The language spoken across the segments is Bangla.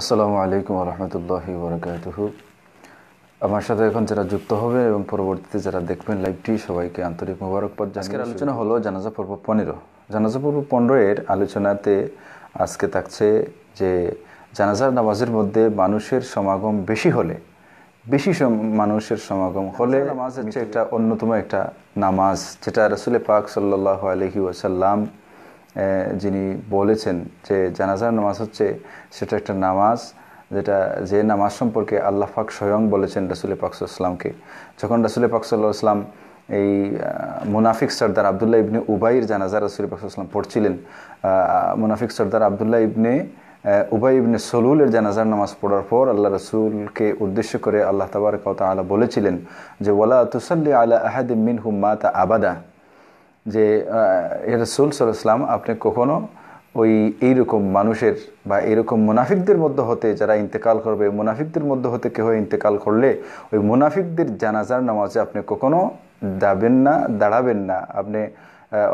আসসালামু আলাইকুম রহমতুল্লাহ বরকাত আমার সাথে এখন যারা যুক্ত হবে এবং পরবর্তীতে যারা দেখবেন লাইভটি সবাইকে আন্তরিক মুবারকবাদ আজকের আলোচনা হলো জানাজা পর্ব পনেরো জানাজা পর্ব পনেরো এর আলোচনাতে আজকে থাকছে যে জানাজার নামাজের মধ্যে মানুষের সমাগম বেশি হলে বেশি মানুষের সমাগম হলে নামাজ হচ্ছে একটা অন্যতম একটা নামাজ যেটা রসুল পাক সাল্লাহ আলহি ওয়াসাল্লাম যিনি বলেছেন যে জানাজার নামাজ হচ্ছে সেটা একটা নামাজ যেটা যে নামাজ সম্পর্কে আল্লাহ পাক স্বয়ং বলেছেন রাসুল পাকসুলসলামকে যখন রাসুল পাকসুল্লাহ ইসলাম এই মুনাফিক সর্দার আবদুল্লাহ ইবনে উবাইর জানাজা রাসুল পাকসুল্লাম পড়ছিলেন মুনাফিক সর্দার আবদুল্লাহ ইবনে উবাই ইবনে সলুলের জানাজার নামাজ পড়ার পর আল্লাহ রসুলকে উদ্দেশ্য করে আল্লাহ তাবার কথা আলা বলেছিলেন যে ওয়ালা তুসাল্লি আলা আহাদ মিন হুম্মাতা আবাদা যে রসুল সাল্লাম আপনি কখনো ওই এইরকম মানুষের বা এরকম মুনাফিকদের মধ্যে হতে যারা ইন্তেকাল করবে মুনাফিকদের মধ্যে হতে কেউ ইন্তেকাল করলে ওই মুনাফিকদের জানাজার নামাজে আপনি কখনো যাবেন না দাঁড়াবেন না আপনি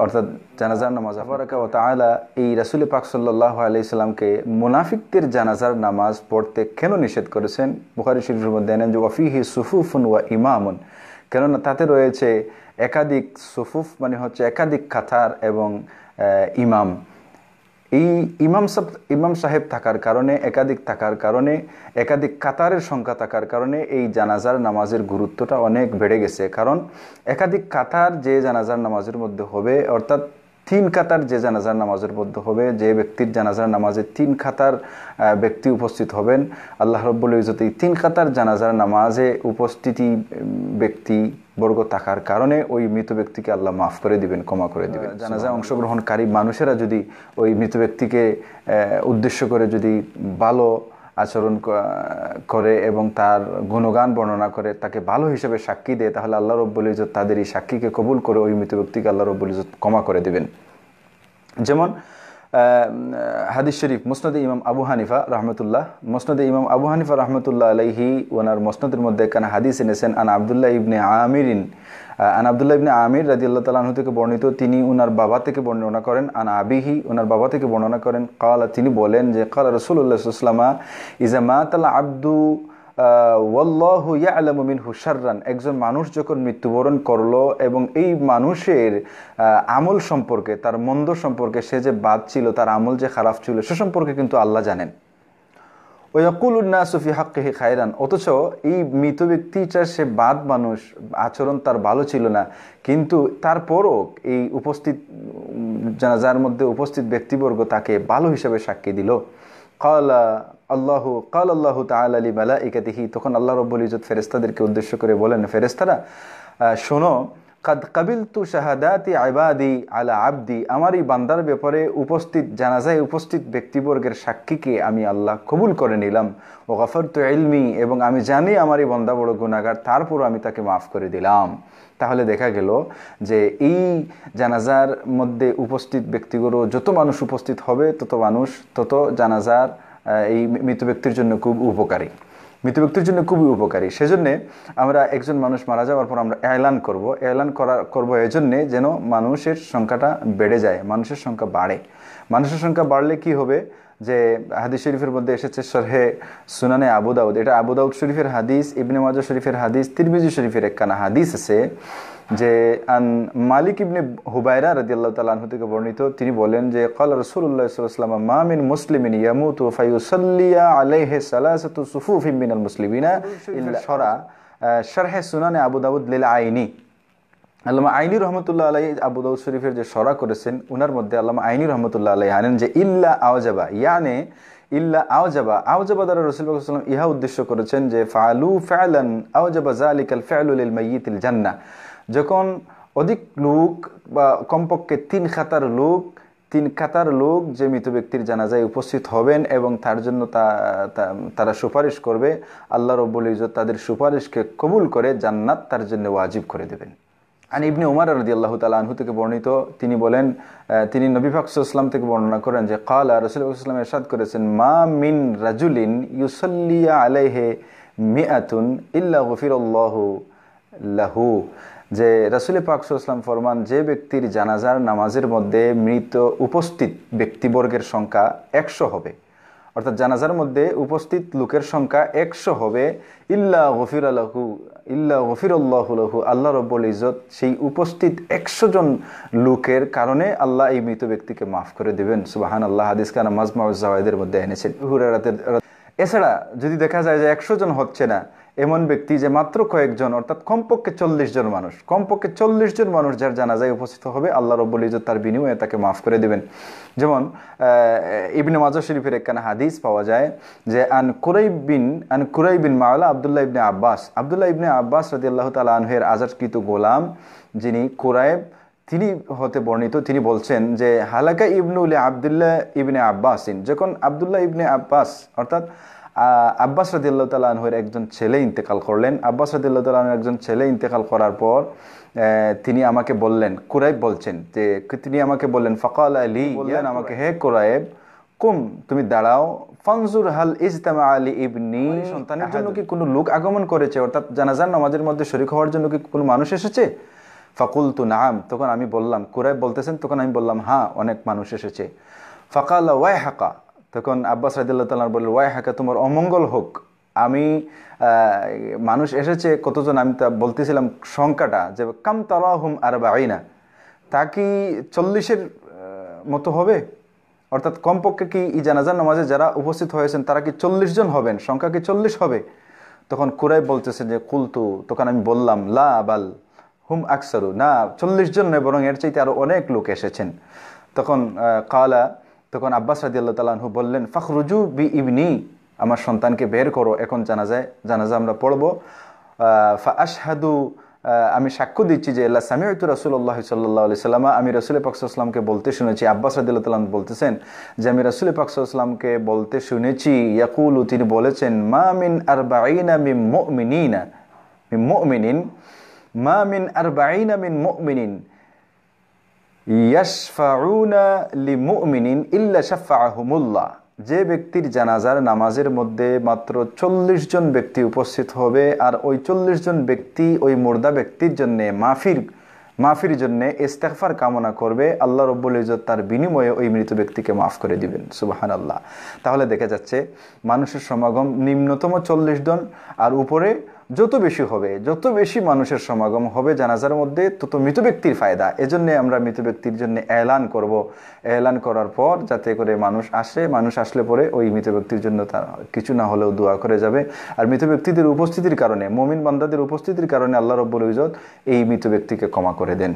অর্থাৎ জানাজার নামাজ আফারাকা ও তালা এই রাসুল পাক সাল্লাহ আলাইসাল্লামকে মুনাফিকদের জানাজার নামাজ পড়তে কেন নিষেধ করেছেন বুখারি শরীফের মধ্যে এনেন যে ওয়াফিহি সুফুফুন ওয়া ইমামুন কেননা তাতে রয়েছে একাধিক সফুফ মানে হচ্ছে একাধিক খাতার এবং ইমাম এই ইমাম সাহ ইমাম সাহেব থাকার কারণে একাধিক থাকার কারণে একাধিক কাতারের সংখ্যা থাকার কারণে এই জানাজার নামাজের গুরুত্বটা অনেক বেড়ে গেছে কারণ একাধিক কাতার যে জানাজার নামাজের মধ্যে হবে অর্থাৎ তিন খাতার যে জানাজার নামাজের মধ্যে হবে যে ব্যক্তির জানাজার নামাজে তিন খাতার ব্যক্তি উপস্থিত হবেন আল্লাহ রব্বুল ইজত এই তিন খাতার জানাজার নামাজে উপস্থিতি ব্যক্তি বর্গ থাকার কারণে ওই মৃত ব্যক্তিকে আল্লাহ মাফ করে দিবেন ক্ষমা করে হ্যাঁ, দিবেন জানাজায় অংশগ্রহণকারী মানুষেরা যদি ওই মৃত ব্যক্তিকে উদ্দেশ্য করে যদি ভালো আচরণ করে এবং তার গুণগান বর্ণনা করে তাকে ভালো হিসেবে সাক্ষী দেয় তাহলে আল্লাহ রব্বুল ইজত তাদের এই সাক্ষীকে কবুল করে ওই মৃত ব্যক্তিকে আল্লাহ রব্বুল ইজত ক্ষমা করে দেবেন যেমন হাদিস শরীফ মুসনদ ইমাম আবু হানিফা রহমতুল্লাহ মোসনদে ইমাম আবু হানিফা রহমতুল্লাহ আলহি ওনার মোসনদের মধ্যে কেন হাদিস এনেছেন আন আবদুল্লাহ ইবনে আমিরিন আন আবদুল্লাহ ইবনে আমির রাজিউল্লাহ তালাহ থেকে বর্ণিত তিনি ওনার বাবা থেকে বর্ণনা করেন আন আবিহি ওনার বাবা থেকে বর্ণনা করেন কালা তিনি বলেন যে কালা রসুল্লাহ ইসলামা ইজা মা তালা আব্দু ওয়াল্লাহু মিনহু হুসার্রান একজন মানুষ যখন মৃত্যুবরণ করলো এবং এই মানুষের আমল সম্পর্কে তার মন্দ সম্পর্কে সে যে বাদ ছিল তার আমল যে খারাপ ছিল সে সম্পর্কে কিন্তু আল্লাহ জানেন ওয়াকুলুন্না সুফি হাক্কিহি খায়রান অথচ এই মৃত ব্যক্তিটা সে বাদ মানুষ আচরণ তার ভালো ছিল না কিন্তু তারপরও এই উপস্থিত যার মধ্যে উপস্থিত ব্যক্তিবর্গ তাকে ভালো হিসাবে সাক্ষী দিল কলা আল্লাহ কাল আল্লাহ তাল আলী মালা ইকাতিহি তখন আল্লাহ রব্বুল ইজত ফেরেস্তাদেরকে উদ্দেশ্য করে বলেন ফেরেস্তারা শোনো কাদ কাবিল তু শাহাদাতি আবাদি আলা আবদি আমার এই বান্দার ব্যাপারে উপস্থিত জানাজায় উপস্থিত ব্যক্তিবর্গের সাক্ষীকে আমি আল্লাহ কবুল করে নিলাম ও গফর তু এলমি এবং আমি জানি আমার এই বান্দা বড় গুণাগার তারপরও আমি তাকে মাফ করে দিলাম তাহলে দেখা গেল যে এই জানাজার মধ্যে উপস্থিত ব্যক্তিগুলো যত মানুষ উপস্থিত হবে তত মানুষ তত জানাজার এই মৃত ব্যক্তির জন্য খুব উপকারী মৃত ব্যক্তির জন্য খুবই উপকারী সেজন্যে আমরা একজন মানুষ মারা যাওয়ার পর আমরা এলান করব এলান করা করবো এজন্যে যেন মানুষের সংখ্যাটা বেড়ে যায় মানুষের সংখ্যা বাড়ে মানুষের সংখ্যা বাড়লে কি হবে যে হাদিস শরীফের মধ্যে এসেছে সরহে সুনানে আবু এটা আবু শরীফের হাদিস ইবনে মাজা শরীফের হাদিস তিরমিজি শরীফের একখানা হাদিস আছে যে আন মালিক ইবনে হুবাইরা আল্লাহ তালাহ থেকে বর্ণিত তিনি বলেন যে কল রসুল্লাহাম মামিন মুসলিম আইনি আল্লামা আইনি রহমতুল্লাহ আলাই আবু শরীফের যে সরা করেছেন উনার মধ্যে আল্লামা আইনি রহমতুল্লাহ আলাই আনেন যে ইল্লা আওয়াজাবা ইয়ানে ইল্লা আওজাবা আওয়াজাবা দ্বারা রসুলাম ইহা উদ্দেশ্য করেছেন যে ফালু ফ্যালান আওজাবা আলিকাল ফ্যালুল মাইতিল জান্না যখন অধিক লোক বা কমপক্ষে তিন খাতার লোক তিন খাতার লোক যে মৃত ব্যক্তির জানাজায় উপস্থিত হবেন এবং তার জন্য তারা সুপারিশ করবে আল্লাহ রব্বুল ইজত তাদের সুপারিশকে কবুল করে জান্নাত তার জন্য ওয়াজিব করে দেবেন আর ইবনি উমার রদি আল্লাহ তালা আনহু থেকে বর্ণিত তিনি বলেন তিনি নবী ইসলাম থেকে বর্ণনা করেন যে কালা ইসলাম এরশাদ করেছেন মা মিন রাজুলিন ইউসল্লিয়া আলেহে মিয়াতুন ইল্লাহ গফির লাহু যে রাসুলি পাকসুসলাম ফরমান যে ব্যক্তির জানাজার নামাজের মধ্যে মৃত উপস্থিত ব্যক্তিবর্গের সংখ্যা একশো হবে অর্থাৎ জানাজার মধ্যে উপস্থিত লোকের সংখ্যা একশো হবে ইল্লা গফির আল্লাহু ইল্লা গফির আল্লাহুলহু আল্লাহ রব্বুল ইজত সেই উপস্থিত একশো জন লোকের কারণে আল্লাহ এই মৃত ব্যক্তিকে মাফ করে দেবেন সুবাহান আল্লাহ হাদিস খান মাজমা জাওয়াদের মধ্যে এনেছেন এছাড়া যদি দেখা যায় যে একশো জন হচ্ছে না এমন ব্যক্তি যে মাত্র কয়েকজন অর্থাৎ কমপক্ষে চল্লিশ জন মানুষ কমপক্ষে চল্লিশ জন মানুষ যার জানাজায় উপস্থিত হবে আল্লাহ রব্বুল ইজত তার বিনিময়ে তাকে মাফ করে দেবেন যেমন ইবনে মাজ শরীফের একখানে হাদিস পাওয়া যায় যে আন কুরাই বিন আন কুরাই বিন মাওলা আবদুল্লাহ ইবনে আব্বাস আবদুল্লাহ ইবনে আব্বাস রদি আল্লাহ তাল আনহের আজাদকৃত গোলাম যিনি কুরাইব তিনি হতে বর্ণিত তিনি বলছেন যে হালাকা ইবনুল আবদুল্লাহ ইবনে আব্বাসিন যখন আবদুল্লাহ ইবনে আব্বাস অর্থাৎ আব্বাস রদিল্লা তালাহর একজন ছেলে ইন্তেকাল করলেন আব্বাস রদিল্লা একজন ছেলে ইন্তেকাল করার পর তিনি আমাকে বললেন কুরাইব বলছেন যে তিনি আমাকে বললেন ফকাল আলী বললেন হ্যাঁ, আমাকে হে কুরাইব কুম তুমি দাঁড়াও ফানজুর হাল ইজতামা আলী ইবনি সন্তানের জন্য কি কোনো লোক আগমন করেছে অর্থাৎ যান নামাজের মধ্যে শরীর হওয়ার জন্য কি কোনো মানুষ এসেছে ফকুল তু নাম তখন আমি বললাম কুরাইব বলতেছেন তখন আমি বললাম হ্যাঁ অনেক মানুষ এসেছে ফকাল ওয়াই হাকা তখন আব্বাস রাজিল্লা তাল্লাহ বললেন ওয়াই হাকা তোমার অমঙ্গল হোক আমি মানুষ এসেছে কতজন আমি তা বলতেছিলাম সংখ্যাটা যে কাম তালাহুম আর বা না তা কি চল্লিশের মতো হবে অর্থাৎ কমপক্ষে কি ই জানাজার নামাজে যারা উপস্থিত হয়েছেন তারা কি চল্লিশ জন হবেন সংখ্যা কি চল্লিশ হবে তখন কুরাই বলতেছে যে কুলতু তখন আমি বললাম লা বাল হুম আকসারু না চল্লিশ জন নয় বরং এর চাইতে আরও অনেক লোক এসেছেন তখন কালা তখন আব্বাস আল্লাহ তালাহু বললেন ফখরুজু বি ইবনি আমার সন্তানকে বের করো এখন জানাজায় জানাজা আমরা পড়ব ফা আমি সাক্ষ্য দিচ্ছি যে আল্লাহ সামিউত রসুল্লাহ সাল্লাহ আলি সাল্লামা আমি রসুল পাকসাল্লামকে বলতে শুনেছি আব্বাস রাদিল্লা তাল্লাম বলতেছেন যে আমি রসুল পাকসাল্লামকে বলতে শুনেছি ইয়াকুলু তিনি বলেছেন মা মিন আর বাঈনা মিন মিনিনা মিন মিনিন মা মিন আর বাঈনা মিন মিনিন যে ব্যক্তির জানাজার নামাজের মধ্যে মাত্র চল্লিশ জন ব্যক্তি উপস্থিত হবে আর ওই চল্লিশ জন ব্যক্তি ওই মুর্দা ব্যক্তির জন্যে মাফির মাফির জন্য ইস্তেফার কামনা করবে আল্লাহ রব্বুল ইজত তার বিনিময়ে ওই মৃত ব্যক্তিকে মাফ করে দিবেন সুবাহান আল্লাহ তাহলে দেখা যাচ্ছে মানুষের সমাগম নিম্নতম চল্লিশ জন আর উপরে যত বেশি হবে যত বেশি মানুষের সমাগম হবে জানাজার মধ্যে তত মৃত ব্যক্তির ফায়দা এজন্যে আমরা মৃত ব্যক্তির জন্য এলান করব এলান করার পর যাতে করে মানুষ আসে মানুষ আসলে পরে ওই মৃত ব্যক্তির জন্য তার কিছু না হলেও দোয়া করে যাবে আর মৃত ব্যক্তিদের উপস্থিতির কারণে মমিন বান্দাদের উপস্থিতির কারণে আল্লাহ রব্বুল ইজত এই মৃত ব্যক্তিকে ক্ষমা করে দেন